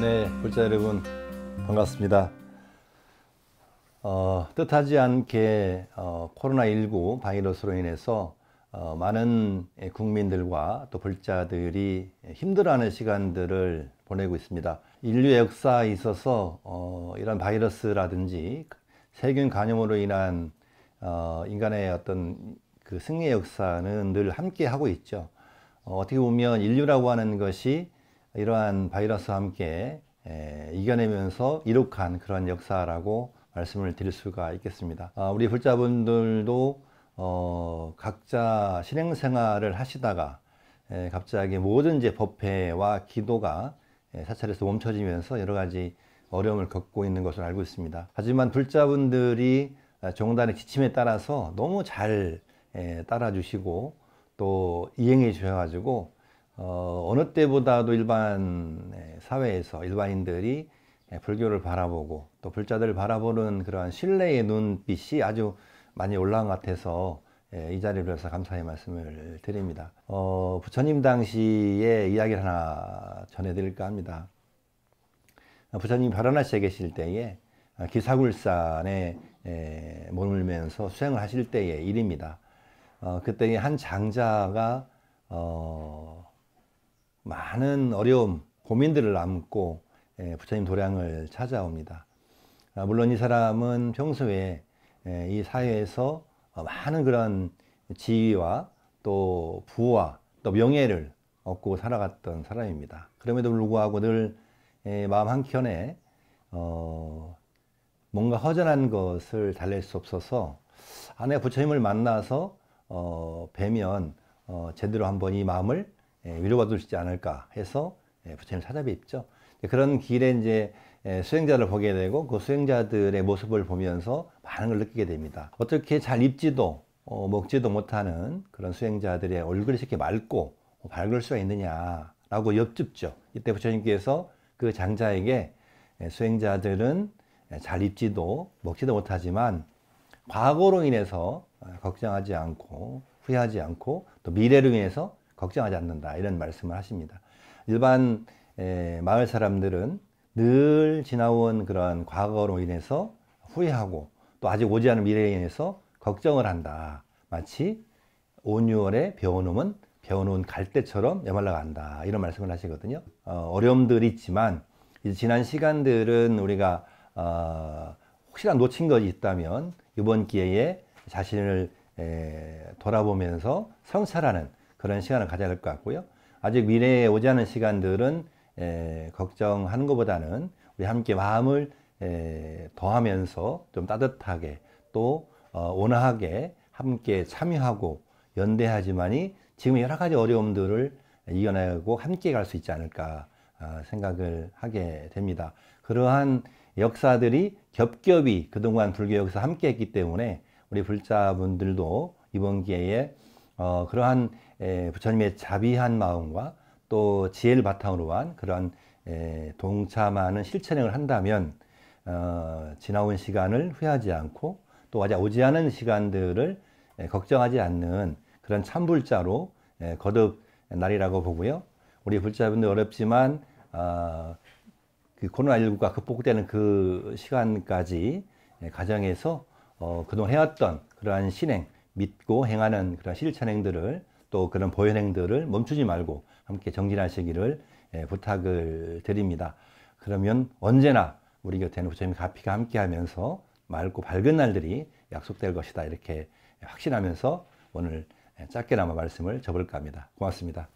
네, 불자 여러분 반갑습니다. 어, 뜻하지 않게 어, 코로나19 바이러스로 인해서 어, 많은 예, 국민들과 또 불자들이 힘들어하는 시간들을 보내고 있습니다. 인류 역사에 있어서 어, 이런 바이러스라든지 세균 감염으로 인한 어, 인간의 어떤 그 승리 역사는 늘 함께 하고 있죠. 어, 어떻게 보면 인류라고 하는 것이 이러한 바이러스와 함께 이겨내면서 이룩한 그런 역사라고 말씀을 드릴 수가 있겠습니다. 아, 우리 불자분들도 어, 각자 실행 생활을 하시다가 에, 갑자기 모든 제 법회와 기도가 에, 사찰에서 멈춰지면서 여러 가지 어려움을 겪고 있는 것을 알고 있습니다. 하지만 불자분들이 종단의 아, 지침에 따라서 너무 잘 에, 따라주시고 또 이행해 주셔가지고 어, 느 때보다도 일반 네, 사회에서 일반인들이 네, 불교를 바라보고 또 불자들을 바라보는 그러한 신뢰의 눈빛이 아주 많이 올라온 것 같아서 예, 이 자리를 빌어서 감사의 말씀을 드립니다. 어, 부처님 당시의 이야기를 하나 전해드릴까 합니다. 부처님 바라나시에 계실 때에 아, 기사굴산에 머물면서 예, 수행을 하실 때의 일입니다. 어, 그때 한 장자가 어, 많은 어려움, 고민들을 안고 예, 부처님 도량을 찾아옵니다. 아, 물론 이 사람은 평소에 예, 이 사회에서 많은 그런 지위와 또 부와 또 명예를 얻고 살아갔던 사람입니다. 그럼에도 불구하고 늘 예, 마음 한켠에 어 뭔가 허전한 것을 달랠 수 없어서 아내 부처님을 만나서 어 뵈면 어 제대로 한번 이 마음을 예, 위로받을수있지 않을까 해서 예, 부처님을 찾아뵙죠. 그런 길에 이제 예, 수행자를 보게 되고 그 수행자들의 모습을 보면서 많은 걸 느끼게 됩니다. 어떻게 잘 입지도 어, 먹지도 못하는 그런 수행자들의 얼굴이 이렇게 맑고 어, 밝을 수가 있느냐라고 엽줍죠. 이때 부처님께서 그 장자에게 수행자들은 잘 입지도 먹지도 못하지만 과거로 인해서 어, 걱정하지 않고 후회하지 않고 또 미래로 인해서 걱정하지 않는다 이런 말씀을 하십니다. 일반 에, 마을 사람들은 늘 지나온 그런 과거로 인해서 후회하고 또 아직 오지 않은 미래에 인해서 걱정을 한다. 마치 온유월에 배워놓은 배워놓은 갈대처럼 메말라간다 이런 말씀을 하시거든요. 어, 려움들이 있지만 지난 시간들은 우리가 어, 혹시나 놓친 것이 있다면 이번 기회에 자신을 에, 돌아보면서 성찰하는 그런 시간을 가져야 될 것 같고요. 아직 미래에 오지 않은 시간들은 에, 걱정하는 것보다는 우리 함께 마음을 에, 더하면서 좀 따뜻하게 또 어, 온화하게 함께 참여하고 연대하지만이 지금 여러 가지 어려움들을 이겨내고 함께 갈 수 있지 않을까 아, 생각을 하게 됩니다. 그러한 역사들이 겹겹이 그동안 불교 역사 함께 했기 때문에 우리 불자분들도 이번 기회에 어, 그러한 에, 부처님의 자비한 마음과 또 지혜를 바탕으로 한 그러한 에, 동참하는 실천행을 한다면 어, 지나온 시간을 후회하지 않고 또 오지 않은 시간들을 에, 걱정하지 않는 그런 참불자로 에, 거듭 날이라고 보고요. 우리 불자분들 어렵지만 어, 그 코로나19가 극복되는 그 시간까지 에, 가정에서 어, 그동안 해왔던 그러한 신행 믿고 행하는 그런 실천행들을 또 그런 보현행들을 멈추지 말고 함께 정진하시기를 예, 부탁을 드립니다. 그러면 언제나 우리 곁에는 부처님 가피가 함께하면서 맑고 밝은 날들이 약속될 것이다 이렇게 확신하면서 오늘 예, 짧게나마 말씀을 접을까 합니다. 고맙습니다.